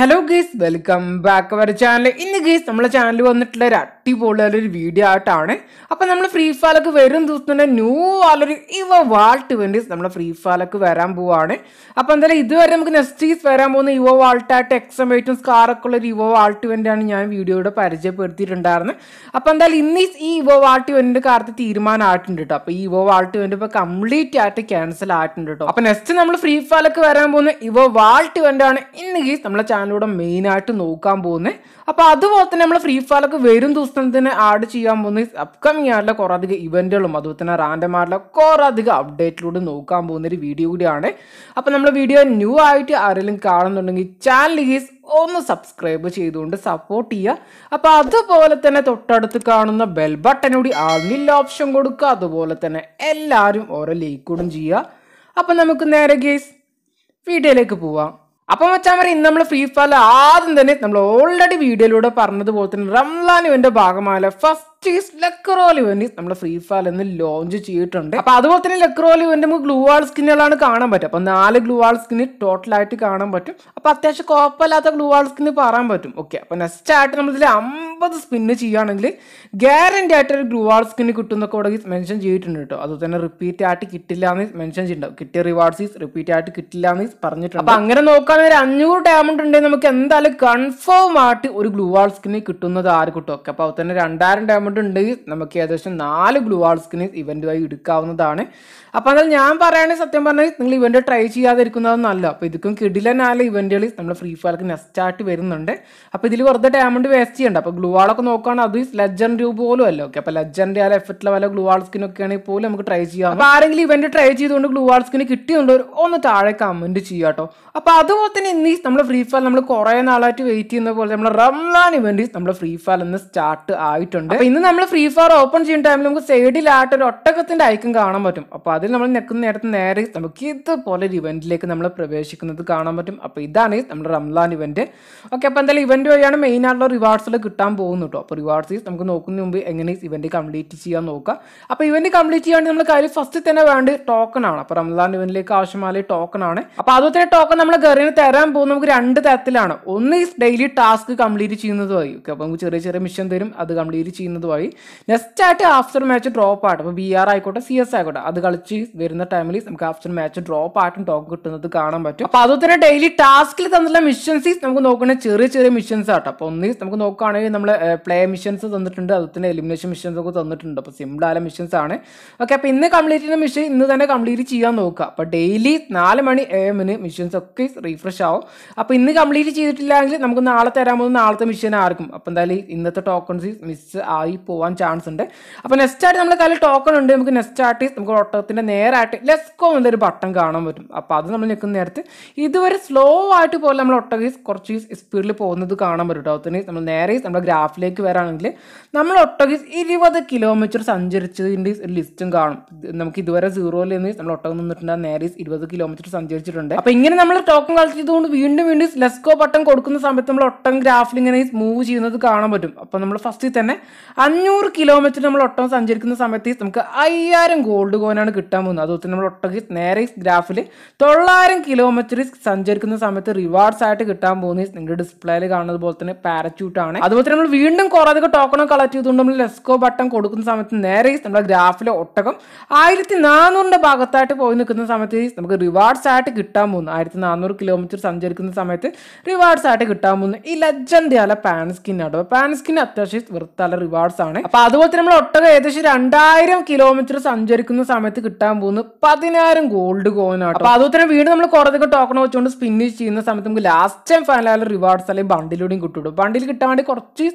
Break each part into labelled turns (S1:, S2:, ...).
S1: hello guys welcome back our channel ഇന്ന് guys നമ്മളെ channel വന്നിട്ടുള്ള ഒരു അടിപൊളിയുള്ള ഒരു വീഡിയോ ആയിട്ടാണ് അപ്പം നമ്മൾ ഫ്രീ ഫയലൊക്കെ വരും ദിവസം തന്നെ ന്യൂ ആളൊരു ഇവ വാൾട്ട് വേണ്ടി നമ്മളെ ഫ്രീ ഫയലൊക്കെ വരാൻ പോവാണ് അപ്പം എന്തായാലും ഇതുവരെ നമുക്ക് നെക്സ്റ്റ് വരാൻ പോകുന്ന യുവ വാൾട്ടായിട്ട് എക്സം വെയിറ്റും സ്കാറൊക്കെ ഉള്ള ഒരു യുവ വാൾട്ട് വേണ്ടിയാണ് ഞാൻ വീഡിയോയുടെ പരിചയപ്പെടുത്തിയിട്ടുണ്ടായിരുന്നത് അപ്പം എന്തായാലും ഇന്ന് ഈ യുവ വാൾട്ട് വേണ്ടിൻ്റെ കാര്യത്തിൽ തീരുമാനമായിട്ടുണ്ട് കേട്ടോ അപ്പോൾ ഈ യുവ വാൾട്ട് വേണ്ടി ഇപ്പോൾ കംപ്ലീറ്റ് ആയിട്ട് ക്യാൻസൽ ആയിട്ടുണ്ട് കേട്ടോ അപ്പം നെക്സ്റ്റ് നമ്മൾ ഫ്രീ ഫയലൊക്കെ വരാൻ പോകുന്ന യുവ വാൾട്ട് വേണ്ടിയാണ് ഇന്ന് ഗീസ് നമ്മളെ ചാനൽ ചാനലിലൂടെ മെയിനായിട്ട് നോക്കാൻ പോകുന്നത് അപ്പോൾ അതുപോലെ തന്നെ നമ്മൾ ഫ്രീ ഫയറൊക്കെ വരും തന്നെ ആഡ് ചെയ്യാൻ പോകുന്ന അപ്കമിങ് ആയിട്ടുള്ള കുറേ അധികം ഇവൻറ്റുകളും അതുപോലെ തന്നെ റാൻഡമായിട്ടുള്ള ആയിട്ടുള്ള കുറേ അധികം അപ്ഡേറ്റിലൂടെ നോക്കാൻ പോകുന്ന ഒരു വീഡിയോ കൂടിയാണ് അപ്പോൾ നമ്മൾ വീഡിയോ ന്യൂ ആയിട്ട് ആരെങ്കിലും കാണുന്നുണ്ടെങ്കിൽ ചാനൽ ഈസ് ഒന്ന് സബ്സ്ക്രൈബ് ചെയ്തുകൊണ്ട് സപ്പോർട്ട് ചെയ്യുക അപ്പോൾ അതുപോലെ തന്നെ തൊട്ടടുത്ത് കാണുന്ന ബെൽ ബട്ടൺ കൂടി ഓപ്ഷൻ കൊടുക്കുക അതുപോലെ തന്നെ എല്ലാവരും ഓരോ ലൈക്കൂടും ചെയ്യുക അപ്പം നമുക്ക് നേരെ ഗേസ് വീഡിയോയിലേക്ക് പോവാം അപ്പം വെച്ചാൽ മതി ഇന്ന് നമ്മൾ ഫ്രീ ഫയറിൽ ആദ്യം തന്നെ നമ്മൾ ഓൾറെഡി വീഡിയോയിലൂടെ പറഞ്ഞതുപോലെ തന്നെ റംലാൻ ഇവന്റെ ഭാഗമായ ഫസ്റ്റ് ഫസ്റ്റ് ഈസ് ഇവന്റ് നമ്മുടെ ഫ്രീ ഫയർ എന്ന് ലോഞ്ച് ചെയ്തിട്ടുണ്ട് അപ്പൊ അതുപോലെ തന്നെ ലക്രോൾ ഇവന്റ് നമുക്ക് ഗ്ലൂ വാൾ സ്കിന്നുകളാണ് കാണാൻ പറ്റും അപ്പൊ നാല് ഗ്ലൂ വാൾ സ്കിന്ന് ടോട്ടലായിട്ട് കാണാൻ പറ്റും അപ്പൊ അത്യാവശ്യം കുഴപ്പമില്ലാത്ത ഗ്ലൂ വാൾ സ്കിന്ന് പറയാൻ പറ്റും ഓക്കെ അപ്പൊ നെക്സ്റ്റ് ആയിട്ട് നമ്മൾ ഇതിൽ അമ്പത് സ്പിന്ന് ചെയ്യുകയാണെങ്കിൽ ഗ്യാരണ്ടി ആയിട്ട് ഒരു ഗ്ലൂ വാൾ സ്കിന്ന് എന്നൊക്കെ ഉടനെ മെൻഷൻ ചെയ്തിട്ടുണ്ട് കേട്ടോ അതുപോലെ തന്നെ റിപ്പീറ്റ് ആയിട്ട് കിട്ടില്ല എന്ന് മെൻഷൻ ചെയ്തിട്ടുണ്ടാവും കിട്ടിയ റിവാർഡ്സ് ഈസ് റിപ്പീറ്റ് ആയിട്ട് കിട്ടില്ല എന്ന് പറഞ്ഞിട്ടുണ്ട് അപ്പൊ അങ്ങനെ നോക്കുകയാണെങ്കിൽ അഞ്ഞൂറ് ഡയമണ്ട് ഉണ്ടെങ്കിൽ നമുക്ക് എന്തായാലും കൺഫേം ആയിട്ട് ഒരു ഗ്ലൂ വാൾ സ്കിന്ന് കിട്ടുന്നത് ആര് കിട്ടും ഓക്കെ അപ്പൊ അതുപോലെ തന്നെ രണ്ടായിരം ഡയമണ്ട് ഉണ്ട് നമുക്ക് ഏകദേശം നാല് ഗ്ലൂ വാൾ സ്കിന് ഇവൻറ്റുമായി എടുക്കാവുന്നതാണ് അപ്പോൾ എന്നാൽ ഞാൻ പറയുകയാണെങ്കിൽ സത്യം പറഞ്ഞാൽ നിങ്ങൾ ഇവൻ്റ് ട്രൈ ചെയ്യാതിരിക്കുന്നത് നല്ല അപ്പോൾ ഇതിക്കും കിടില നാല് ഇവൻറ്റുകൾ നമ്മൾ ഫ്രീ ഫയർക്ക് നെസ്റ്റായിട്ട് വരുന്നുണ്ട് അപ്പോൾ ഇതിൽ വെറുതെ ഡയമണ്ട് വേസ്റ്റ് ചെയ്യണ്ട അപ്പോൾ ഗ്ലൂ ആളൊക്കെ നോക്കുകയാണെങ്കിൽ അത് ലെജൻ രൂപ പോലും അല്ല ഓക്കെ അപ്പോൾ ലെജൻ്റെ ആ എഫക്റ്റിലെ വല്ല ഗ്ലൂ വാൾ ഒക്കെ ആണെങ്കിൽ പോലും നമുക്ക് ട്രൈ ചെയ്യാം അപ്പോൾ ആരെങ്കിലും ഇവൻ്റ് ട്രൈ ചെയ്തുകൊണ്ട് ഗ്ലൂ വാൾ സ്കിന് കിട്ടിയുണ്ടോ ഒന്ന് താഴെ കമൻറ്റ് ചെയ്യാം കേട്ടോ അപ്പോൾ അതുപോലെ തന്നെ ഇന്ന് നമ്മൾ ഫ്രീ ഫയർ നമ്മൾ കുറേ നാളായിട്ട് വെയിറ്റ് ചെയ്യുന്ന പോലെ നമ്മൾ റംലാൻ ഇവൻറ്റ് നമ്മുടെ ഫ്രീ ഫയർ ഇന്ന് സ്റ്റാർട്ട് ആയിട്ടുണ്ട് അപ്പോൾ ഇന്ന് നമ്മൾ ഫ്രീ ഫയർ ഓപ്പൺ ചെയ്യുന്ന ടൈമിൽ നമുക്ക് സൈഡിലായിട്ട് ഒരു ഒട്ടകത്തിന്റെ ഐക്കം കാണാൻ പറ്റും അപ്പോൾ അതിൽ നമ്മൾ നിൽക്കുന്ന നേരത്തെ നേരെ നമുക്ക് ഇതുപോലെ ഒരു ഇവൻറ്റിലേക്ക് നമ്മൾ പ്രവേശിക്കുന്നത് കാണാൻ പറ്റും അപ്പോൾ ഇതാണ് നമ്മുടെ റംലാൻ ഇവൻറ്റ് ഓക്കെ അപ്പോൾ എന്തായാലും ഇവൻറ്റ് വഴിയാണ് മെയിൻ ആയിട്ടുള്ള റിവാർഡ്സിൽ കിട്ടാൻ പോകുന്നു കേട്ടോ അപ്പോൾ റിവാർഡ്സ് നമുക്ക് നോക്കുന്നതിന് മുമ്പ് എങ്ങനെ ഇവൻറ്റ് കംപ്ലീറ്റ് ചെയ്യാൻ നോക്കുക അപ്പോൾ ഇവൻറ്റ് കംപ്ലീറ്റ് ചെയ്യാൻ നമ്മൾ കാര്യം ഫസ്റ്റ് തന്നെ വേണ്ട ടോക്കൺ ആണ് അപ്പോൾ റംലാൻ ഇവൻറ്റിലേക്ക് ആവശ്യമായ ടോക്കൺ ആണ് അപ്പോൾ അതുപോലെ തന്നെ ടോക്കൺ നമ്മൾ ഗറിന് തരാൻ പോകുന്ന നമുക്ക് രണ്ട് തരത്തിലാണ് ഒന്ന് ഡെയിലി ടാസ്ക് കംപ്ലീറ്റ് ചെയ്യുന്നതുമായി ഓക്കെ അപ്പോൾ നമുക്ക് ചെറിയ ചെറിയ മിഷൻ തരും അത് കംപ്ലീറ്റ് ചെയ്യുന്നത് വഴി നെക്സ്റ്റ് ആയിട്ട് ആഫ്റ്റർ മാച്ച് ഡ്രോപ്പ് ആയിട്ട് അപ്പോൾ ബി ആർ ആയിക്കോട്ടെ സി എസ് ആയിക്കോട്ടെ അത് കളിച്ച് വരുന്ന ടൈമിൽ നമുക്ക് ആഫ്റ്റർ മാച്ച് ഡ്രോപ്പ് ആയിട്ടും ടോക്ക് കിട്ടുന്നത് കാണാൻ പറ്റും അപ്പോൾ അതുപോലെ തന്നെ ഡെയിലി ടാസ്കിൽ തന്നിട്ടുള്ള മിഷൻസ് നമുക്ക് നോക്കുന്ന ചെറിയ ചെറിയ മിഷൻസ് ആട്ടോ അപ്പോൾ ഒന്ന് നമുക്ക് നോക്കുകയാണെങ്കിൽ നമ്മൾ പ്ലേ മിഷൻസ് തന്നിട്ടുണ്ട് അതുപോലെ തന്നെ എലിമിനേഷൻ മിഷൻസ് ഒക്കെ തന്നിട്ടുണ്ട് അപ്പോൾ സിമ്പിൾ ആയ മിഷൻസ് ആണ് ഓക്കെ അപ്പോൾ ഇന്ന് കംപ്ലീറ്റ് ചെയ്യുന്ന മിഷൻ ഇന്ന് തന്നെ കംപ്ലീറ്റ് ചെയ്യാൻ നോക്കുക അപ്പോൾ ഡെയിലി നാല് മണി എ മിഷൻസ് ഒക്കെ റീഫ്രഷ് ആവും അപ്പോൾ ഇന്ന് കംപ്ലീറ്റ് ചെയ്തിട്ടില്ലെങ്കിൽ നമുക്ക് നാളെ തരാൻ പോകുന്ന നാളത്തെ മിഷൻ ആർക്കും അപ്പോൾ എന്തായാലും ഇന്നത്തെ ടോക്കൺസ് മിസ് ആയി പോകാൻ ചാൻസ് ഉണ്ട് അപ്പോൾ നെക്സ്റ്റ് ആയിട്ട് നമ്മുടെ കയ്യിൽ ടോക്കൺ ഉണ്ട് നമുക്ക് നെക്സ്റ്റ് ആർട്ടിസ്റ്റ് നമുക്ക് ഓട്ടത്തിൻ്റെ നേരായിട്ട് ലെസ്കോ എന്നൊരു ബട്ടൺ കാണാൻ പറ്റും അപ്പോൾ അത് നമ്മൾ നിൽക്കുന്ന നേരത്ത് ഇതുവരെ സ്ലോ ആയിട്ട് പോലെ നമ്മൾ ഒട്ടകീസ് കുറച്ച് സ്പീഡിൽ പോകുന്നത് കാണാൻ പറ്റും കേട്ടോ നമ്മൾ നേരെ നമ്മുടെ ഗ്രാഫിലേക്ക് വരാണെങ്കിൽ നമ്മൾ ഒട്ടകീസ് ഇരുപത് കിലോമീറ്റർ സഞ്ചരിച്ചതിൻ്റെ ഒരു ലിസ്റ്റും കാണും നമുക്ക് ഇതുവരെ സീറോയിൽ നിന്ന് നമ്മൾ ഒട്ടകം നിന്നിട്ടുണ്ട് നേരെ ഇരുപത് കിലോമീറ്റർ സഞ്ചരിച്ചിട്ടുണ്ട് അപ്പോൾ ഇങ്ങനെ നമ്മൾ ടോക്കൺ കളിച്ചതുകൊണ്ട് ചെയ്തുകൊണ്ട് വീണ്ടും വീണ്ടും ലെസ്കോ ബട്ടൺ കൊടുക്കുന്ന സമയത്ത് നമ്മൾ ഒട്ടം ഗ്രാഫിൽ ഇങ്ങനെ മൂവ് ചെയ്യുന്നത് കാണാൻ പറ്റും അപ്പോൾ നമ്മൾ ഫസ്റ്റിൽ തന്നെ ആ അഞ്ഞൂറ് കിലോമീറ്റർ നമ്മൾ ഒട്ടം സഞ്ചരിക്കുന്ന സമയത്ത് നമുക്ക് അയ്യായിരം ഗോൾഡ് കോയിനാണ് കിട്ടാൻ പോകുന്നത് അതുപോലെ നമ്മൾ ഒട്ടക്ക് നേരെ ഗ്രാഫിൽ തൊള്ളായിരം കിലോമീറ്റർ സഞ്ചരിക്കുന്ന സമയത്ത് റിവാർഡ്സ് ആയിട്ട് കിട്ടാൻ പോകുന്നത് നിങ്ങളുടെ ഡിസ്പ്ലേയിൽ കാണുന്നത് പോലെ തന്നെ പാരച്യൂട്ട് ആണ് അതുപോലെ തന്നെ നമ്മൾ വീണ്ടും കുറേ അധികം ടോക്കണോ കളക്ട് ചെയ്തുകൊണ്ട് നമ്മൾ ലെസ്കോ ബട്ടൺ കൊടുക്കുന്ന സമയത്ത് നേരെ നമ്മുടെ ഗ്രാഫിലെ ഒട്ടകം ആയിരത്തി നാനൂറിൻ്റെ ഭാഗത്തായിട്ട് പോയി നിൽക്കുന്ന സമയത്ത് നമുക്ക് റിവാർഡ്സ് ആയിട്ട് കിട്ടാൻ പോകുന്നു ആയിരത്തി നാനൂറ് കിലോമീറ്റർ സഞ്ചരിക്കുന്ന സമയത്ത് റിവാർഡ്സ് ആയിട്ട് കിട്ടാൻ പോകുന്നു ഈ ലെജൻഡ് ആയ പാൻ സ്കിൻ ആട്ടോ പാൻ സ്കിൻ അത്യാവശ്യം വെറുത്തല റിവാർഡ്സ് മാസമാണ് അപ്പൊ അതുപോലെ തന്നെ നമ്മൾ ഒട്ടകം ഏകദേശം രണ്ടായിരം കിലോമീറ്റർ സഞ്ചരിക്കുന്ന സമയത്ത് കിട്ടാൻ പോകുന്ന പതിനായിരം ഗോൾഡ് കോയിൻ ആണ് അപ്പൊ അതുപോലെ തന്നെ വീണ്ടും നമ്മൾ കുറേ ടോക്കൺ വെച്ചുകൊണ്ട് സ്പിന്നിഷ് ചെയ്യുന്ന സമയത്ത് നമുക്ക് ലാസ്റ്റ് ടൈം ഫൈനലായ റിവാർഡ്സ് അല്ലെങ്കിൽ ബണ്ടിലൂടെയും കിട്ടും ബണ്ടിൽ കിട്ടാൻ വേണ്ടി കുറച്ച്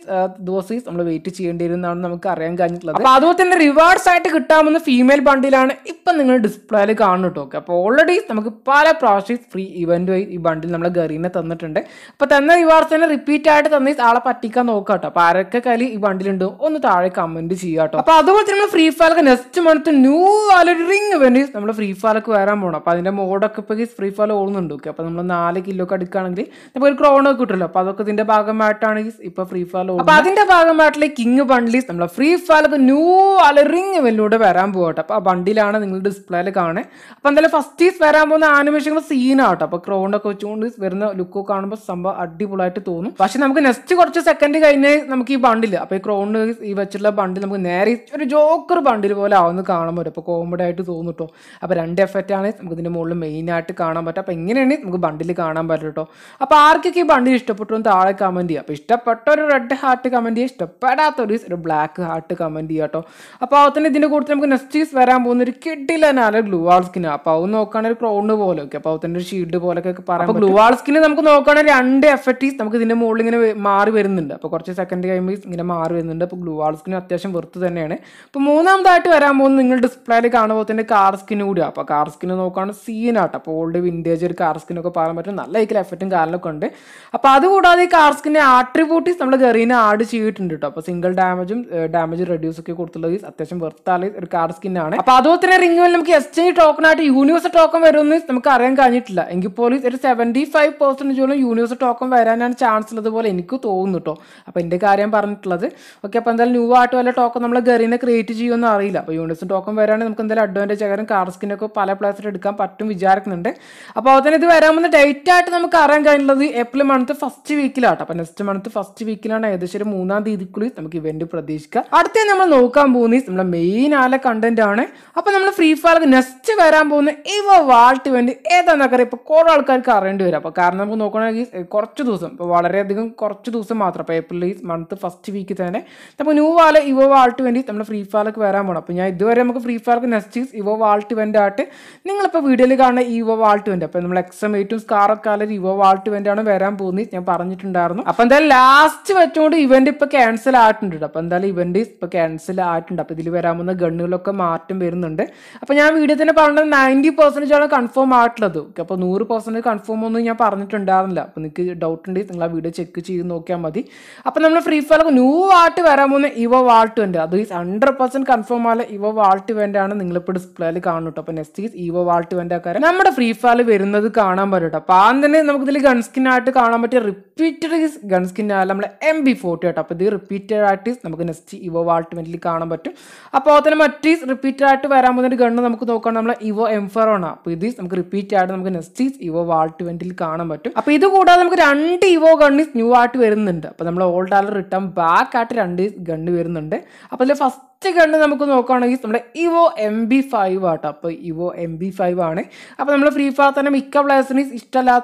S1: ദിവസം നമ്മൾ വെയിറ്റ് ചെയ്യേണ്ടി വരുന്നതാണ് നമുക്ക് അറിയാൻ കഴിഞ്ഞിട്ടുള്ളത് അപ്പൊ അതുപോലെ തന്നെ റിവാർഡ്സ് ആയിട്ട് കിട്ടാവുന്ന ഫീമെയിൽ ബണ്ടിലാണ് ഇപ്പൊ നിങ്ങൾ ഡിസ്പ്ലേയിൽ കാണുന്നുട്ടോ ഓക്കെ അപ്പോൾ ഓൾറെഡി നമുക്ക് പല പ്രാവശ്യം ഫ്രീ ഇവന്റ് ഈ ബണ്ടിൽ നമ്മൾ ഗറീനെ തന്നിട്ടുണ്ട് അപ്പൊ തന്നെ റിവാർഡ്സ് തന്നെ റിപ്പീറ്റ് ആയിട്ട് തന്നെ ആളെ പറ്റിക്കാൻ നോക്കാം കേട്ടോ അപ്പൊ ആരൊക്കെ കലി ഈ ബണ്ടിലുണ്ടോ ഒന്ന് ഒന്ന് താഴെ കമന്റ് ചെയ്യുക കേട്ടോ അപ്പൊ അതുപോലെ തന്നെ ഫ്രീ ഫയർക്ക് നെക്സ്റ്റ് മന്ത് ന്യൂ ഒരു റിംഗ് വേണ്ടി നമ്മൾ ഫ്രീ ഫയർക്ക് വരാൻ പോകണം അപ്പൊ അതിന്റെ മോഡൊക്കെ ഇപ്പൊ ഫ്രീ ഫയർ ഓടുന്നുണ്ട് ഓക്കെ അപ്പൊ നമ്മൾ നാല് കിലോ ഒക്കെ അടുക്കുകയാണെങ്കിൽ നമുക്ക് ഒരു ക്രോണ് ഒക്കെ കിട്ടുമല്ലോ അപ്പൊ അതൊക്കെ ഇതിന്റെ ഭാഗമായിട്ടാണ് ഇപ്പൊ ഫ്രീ ഫയർ അപ്പൊ അതിന്റെ ഭാഗമായിട്ടുള്ള കിങ് ബണ്ടിൽസ് നമ്മൾ ഫ്രീ ഫയർക്ക് ന്യൂ വാല റിംഗ് വെല്ലിലൂടെ വരാൻ പോകട്ടെ അപ്പൊ ആ ബണ്ടിലാണ് നിങ്ങൾ ഡിസ്പ്ലേയിൽ കാണേ അപ്പൊ എന്തായാലും ഫസ്റ്റ് വരാൻ പോകുന്ന ആനിമേഷനുള്ള സീനാട്ടോ അപ്പൊ ക്രോണൊക്കെ വെച്ചുകൊണ്ട് വരുന്ന ലുക്ക് കാണുമ്പോൾ സംഭവം അടിപൊളിയായിട്ട് തോന്നും പക്ഷെ നമുക്ക് നെക്സ്റ്റ് കുറച്ച് സെക്കൻഡ് കഴിഞ്ഞാൽ നമുക്ക് ഈ ബണ്ടിൽ അപ്പൊ ഈ ക്രോണ് ഈ വെച്ചിട്ടുള്ള ബണ്ടിൽ നമുക്ക് നേരെ ഒരു ജോക്കർ ബണ്ടിൽ പോലെ ആവുന്ന കാണാൻ പറ്റും അപ്പോൾ കോമഡി ആയിട്ട് തോന്നും കേട്ടോ അപ്പോൾ രണ്ട് എഫക്റ്റ് ആണ് നമുക്ക് ഇതിൻ്റെ മുകളിൽ മെയിനായിട്ട് കാണാൻ പറ്റും അപ്പോൾ ഇങ്ങനെയാണ് നമുക്ക് ബണ്ടിൽ കാണാൻ പറ്റും കേട്ടോ അപ്പോൾ ആർക്കൊക്കെ ഈ ബണ്ടിൽ ഇഷ്ടപ്പെട്ടു താഴെ കമൻറ്റ് ചെയ്യുക അപ്പോൾ ഇഷ്ടപ്പെട്ട ഒരു റെഡ് ഹാർട്ട് കമൻറ്റ് ചെയ്യുക ഇഷ്ടപ്പെടാത്ത ഒരു ബ്ലാക്ക് ഹാർട്ട് കമൻറ്റ് ചെയ്യുക കേട്ടോ അപ്പോൾ അത് തന്നെ ഇതിൻ്റെ കൂടുതൽ നമുക്ക് നെസ്റ്റീസ് വരാൻ പോകുന്ന ഒരു കിഡില്ല നാല് ഗ്ലൂ ആൾ സ്കിൻ അപ്പോൾ അത് നോക്കുകയാണെങ്കിൽ ഒരു പോലെയൊക്കെ പോലെ ഒക്കെ അപ്പോൾ ഒരു ഷീൽഡ് പോലൊക്കെ പറയാം അപ്പോൾ ഗ്ലൂ ആൾ നമുക്ക് നോക്കുകയാണെങ്കിൽ രണ്ട് എഫക്റ്റീസ് നമുക്ക് ഇതിൻ്റെ മുകളിൽ ഇങ്ങനെ മാറി വരുന്നുണ്ട് അപ്പോൾ കുറച്ച് സെക്കൻഡ് കഴിയുമ്പോൾ ഇങ്ങനെ മാറി വരുന്നുണ്ട് അപ്പോൾ ഗ്ലൂ വാൾ സ്കിൻ അത്യാവശ്യം വെറുത്ത് തന്നെയാണ് അപ്പോൾ മൂന്നാമതായിട്ട് വരാൻ പോകുന്നത് നിങ്ങൾ ഡിസ്പ്ലേയിൽ കാണുമ്പോൾ തന്നെ കാർ സ്കിൻ കൂടിയാണ് അപ്പോൾ കാർ സ്കിൻ നോക്കുകയാണ് സീനാട്ടോ അപ്പോൾ ഓൾഡ് വിൻറ്റേജ് ഒരു കാർ ഒക്കെ പറയാൻ പറ്റും നല്ല ഇതിൽ എഫക്റ്റും കാര്യങ്ങളൊക്കെ ഉണ്ട് അപ്പോൾ അതുകൂടാതെ ഈ കാർ സ്കിൻ്റെ ആട്രിബ്യൂട്ടീസ് നമ്മൾ ഗറീന ആഡ് ചെയ്തിട്ടുണ്ട് കേട്ടോ അപ്പോൾ സിംഗിൾ ഡാമേജും ഡാമേജ് റെഡ്യൂസ് ഒക്കെ കൊടുത്തുള്ളത് അത്യാവശ്യം വെറുത്താൽ ഒരു കാർ സ്കിന്നാണ് അപ്പോൾ അതുപോലെ തന്നെ റിംഗ് നമുക്ക് എക്സ്ചേഞ്ച് ടോക്കൺ ആയിട്ട് യൂണിവേഴ്സ് ടോക്കൺ വരുമെന്ന് നമുക്ക് അറിയാൻ കഴിഞ്ഞിട്ടില്ല എങ്കിൽ പോലും ഒരു സെവൻറ്റി ഫൈവ് പെർസെൻറ്റേജോളം യൂണിവേഴ്സ് ടോക്കൺ വരാനാണ് ചാൻസ് പോലെ എനിക്ക് തോന്നുന്നു കേട്ടോ അപ്പോൾ എൻ്റെ കാര്യം പറഞ്ഞിട്ടുള്ളത് ഓക്കെ അപ്പോൾ എന്തായാലും ന്യൂ ആയിട്ട് വല്ല ടോക്കൺ നമ്മൾ ഗറീനെ ക്രിയേറ്റ് ചെയ്യുമെന്ന് അറിയില്ല അപ്പോൾ യൂണിസും ടോക്കൺ വരാണെങ്കിൽ നമുക്ക് എന്തായാലും അഡ്വാൻറ്റേജ് ആകാനും കാർ പല പ്ലേസിൽ എടുക്കാൻ പറ്റും വിചാരിക്കുന്നുണ്ട് അപ്പോൾ അതിന് ഇത് വരാമെന്ന് ഡേറ്റ് ആയിട്ട് നമുക്ക് അറിയാൻ കഴിയുന്നത് ഏപ്രിൽ മന്ത് ഫസ്റ്റ് വീക്കിലാട്ടോ അപ്പോൾ നെക്സ്റ്റ് മന്ത് ഫസ്റ്റ് വീക്കിലാണ് ഏകദേശം ഒരു മൂന്നാം തീയതിക്കുള്ളിൽ നമുക്ക് ഇവന്റ് പ്രതീക്ഷിക്കാം അടുത്ത നമ്മൾ നോക്കാൻ പോകുന്നത് നമ്മുടെ മെയിൻ ആല കണ്ടന്റ് ആണ് അപ്പോൾ നമ്മൾ ഫ്രീ ഫയർ നെക്സ്റ്റ് വരാൻ പോകുന്ന ഇവ വാൾട്ട് ഇവന്റ് ഏതാണെന്നൊക്കെ അറിയാം ഇപ്പോൾ കുറേ ആൾക്കാർക്ക് അറിയേണ്ടി വരും അപ്പോൾ കാരണം നമുക്ക് നോക്കുകയാണെങ്കിൽ കുറച്ച് ദിവസം ഇപ്പോൾ വളരെയധികം കുറച്ച് ദിവസം മാത്രം അപ്പോൾ ഏപ്രിൽ മന്ത് ഫസ്റ്റ് വീക്കിൽ തന്നെ അപ്പോൾ ന്യൂ വാല ഇവോ വാൾട്ട് വേണ്ടി നമ്മൾ ഫ്രീ ഫയർക്ക് വരാൻ പോകണം അപ്പോൾ ഞാൻ ഇതുവരെ നമുക്ക് ഫ്രീ ഫയർക്ക് നെസ്റ്റീസ് ഇവോ വാൾട്ട് വെൻ്റ് ആയിട്ട് നിങ്ങളിപ്പോൾ വീഡിയോയിൽ കാണുന്ന ഇവോ വാൾട്ട് വെൻ്റ് അപ്പോൾ നമ്മൾ എക്സം എയ്റ്റും സ്കാറൊക്കെ ആലും ഇവോ വാൾട്ട് വെൻ്റാണ് വരാൻ പോകുന്നത് ഞാൻ പറഞ്ഞിട്ടുണ്ടായിരുന്നു അപ്പോൾ എന്തായാലും ലാസ്റ്റ് വെച്ചുകൊണ്ട് ഇവൻ്റ് ഇപ്പോൾ ക്യാൻസൽ ആയിട്ടുണ്ട് അപ്പോൾ എന്തായാലും ഇവൻ്റ് ഇപ്പോൾ ക്യാൻസൽ ആയിട്ടുണ്ട് അപ്പോൾ ഇതിൽ വരാൻ പോകുന്ന ഗണ്ണുകളൊക്കെ മാറ്റം വരുന്നുണ്ട് അപ്പോൾ ഞാൻ വീഡിയോ തന്നെ പറഞ്ഞത് നയൻറ്റി പെർസെൻറ്റേജാണ് കൺഫേം ആയിട്ടുള്ളത് അപ്പോൾ നൂറ് പെർസെൻറ്റേജ് കൺഫേം ഒന്നും ഞാൻ പറഞ്ഞിട്ടുണ്ടായിരുന്നില്ല അപ്പോൾ നിങ്ങൾക്ക് ഡൗട്ട് ഉണ്ടെങ്കിൽ നിങ്ങൾ ആ വീഡിയോ ചെക്ക് ചെയ്ത് നോക്കിയാൽ മതി അപ്പോൾ നമ്മൾ ഫ്രീ ഫയർക്ക് ന്യൂ ആയിട്ട് വരാൻ പോകുന്ന ഇവ വാൾട്ട് വെൻ്റ് അത് ഈസ് ഹൺഡ്രഡ് പെർസെന്റ് കൺഫേം ആയ ഇവ വാൾട്ടുവൻ്റ് ആണ് നിങ്ങളിപ്പോൾ ഡിസ്പ്ലേയിൽ കാണുട്ടോ അപ്പോൾ next is Evo vault vault event ആക്കാരം നമ്മുടെ ഫ്രീ ഫയർ വരുന്നത് കാണാൻ പറ്റും കേട്ടോ അപ്പോൾ ആദ്യം തന്നെ നമുക്കിതിൽ ഗൺസ്കിൻ ആയിട്ട് കാണാൻ പറ്റിയ റിപ്പ് ട്വിറ്റർ ഹിസ് ഗൺ നമ്മൾ എം ബി ഫോർട്ടി ആയിട്ട് അപ്പോൾ ഇത് റിപ്പീറ്റഡ് ആയിട്ട് നമുക്ക് നെക്സ്റ്റ് ഇവോ ആൾട്ടിമെൻ്റിൽ കാണാൻ പറ്റും അപ്പോൾ അതിന് മറ്റീസ് റിപ്പീറ്റഡ് ആയിട്ട് വരാൻ പോകുന്ന ഒരു ഗണ്ണ് നമുക്ക് നോക്കണം നമ്മൾ ഇവോ എം ഫോർ ആണ് അപ്പോൾ ഇത് നമുക്ക് റിപ്പീറ്റ് ആയിട്ട് നമുക്ക് നെക്സ്റ്റ് ഇവോ ആൾട്ടിമെൻറ്റിൽ കാണാൻ പറ്റും അപ്പോൾ ഇത് കൂടാതെ നമുക്ക് രണ്ട് ഇവോ ഗണ്ണീസ് ന്യൂ ആയിട്ട് വരുന്നുണ്ട് അപ്പോൾ നമ്മൾ ഓൾഡ് ആൾ റിട്ടേൺ ബാക്ക് ആയിട്ട് രണ്ട് ഗണ്ണ് വരുന്നുണ്ട് അപ്പോൾ അതിൽ ഫസ്റ്റ് ഫസ്റ്റ് കണ്ട് നമുക്ക് നോക്കുകയാണെങ്കിൽ നമ്മുടെ ഇവോ എം ബി ഫൈവ് ആട്ടോ അപ്പോൾ ഇവോ എം ബി ഫൈവ് ആണ് അപ്പോൾ നമ്മൾ ഫ്രീ ഫയർ തന്നെ മിക്ക പ്ലേയേഴ്സിന്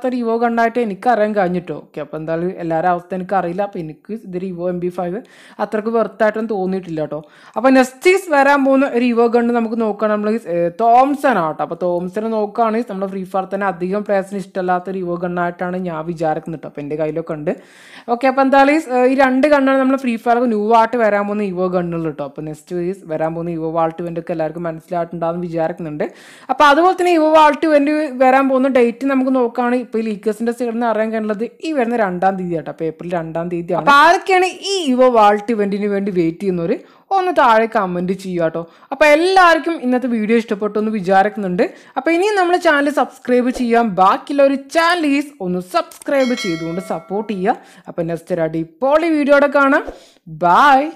S1: ഒരു ഇവോ എനിക്ക് അറിയാൻ കഴിഞ്ഞിട്ടോ ഓക്കെ അപ്പോൾ അപ്പോൾ എന്തായാലും എല്ലാവരും അവസ്ഥ എനിക്ക് അറിയില്ല അപ്പോൾ എനിക്ക് ഇത് റിവോ എം ബി ഫൈവ് അത്രയ്ക്ക് വെർത്തായിട്ടൊന്നും തോന്നിയിട്ടില്ല കേട്ടോ അപ്പോൾ നെക്സ്റ്റ് വരാൻ പോകുന്ന റിവോ ഗണ്ട് നമുക്ക് നോക്കുകയാണ് നമ്മൾ തോംസൺ ആട്ടോ അപ്പോൾ തോംസൺ നോക്കുകയാണെങ്കിൽ നമ്മൾ ഫ്രീ ഫയർ തന്നെ അധികം പ്ലേയേഴ്സിന് ഇഷ്ടമല്ലാത്ത റിവോ ഗണ്ണായിട്ടാണ് ഞാൻ വിചാരിക്കുന്നത് അപ്പോൾ എൻ്റെ കയ്യിലൊക്കെ ഉണ്ട് ഓക്കെ അപ്പോൾ എന്തായാലും ഈ രണ്ട് ഗണ്ണാണ് നമ്മൾ ഫ്രീ ഫയർ ന്യൂ ആയിട്ട് വരാൻ പോകുന്ന ഇവോ ഗണ്ണുകൾ കേട്ടോ അപ്പോൾ നെക്സ്റ്റ് വീസ് വരാൻ പോകുന്ന ഇവോ വാൾട്ട് ഇവൻ്റ് ഒക്കെ എല്ലാവർക്കും മനസ്സിലായിട്ടുണ്ടാകുമെന്ന് വിചാരിക്കുന്നുണ്ട് അപ്പോൾ അതുപോലെ തന്നെ ഇവോ വാൾട്ട് ഇവൻ്റ് വരാൻ പോകുന്ന ഡേറ്റ് നമുക്ക് നോക്കുകയാണെങ്കിൽ ഇപ്പോൾ ഈ ലീക്കേഴ്സിൻ്റെ സൈഡിൽ നിന്ന് അറിയാൻ കഴിയുന്നത് ഈ വരുന്ന രണ്ടാം തീയതി ആട്ടോ അപ്പൊ ഏപ്രിൽ രണ്ടാം തീയതി അപ്പോൾ ആരൊക്കെയാണ് ഈ യുവ വാൾട്ട് ഇവന്റിന് വേണ്ടി വെയിറ്റ് ചെയ്യുന്നവര് ഒന്ന് താഴെ കമന്റ് ചെയ്യുക കേട്ടോ അപ്പോൾ എല്ലാവർക്കും ഇന്നത്തെ വീഡിയോ ഇഷ്ടപ്പെട്ടു എന്ന് വിചാരിക്കുന്നുണ്ട് അപ്പോൾ ഇനിയും നമ്മുടെ ചാനൽ സബ്സ്ക്രൈബ് ചെയ്യാം ബാക്കിയുള്ള ഒരു ചാനലീസ് ഒന്ന് സബ്സ്ക്രൈബ് ചെയ്തുകൊണ്ട് സപ്പോർട്ട് ചെയ്യുക അപ്പോൾ നെക്സ്റ്റ് ഒരു അടിപൊളി വീഡിയോടെ കാണാം ബായ്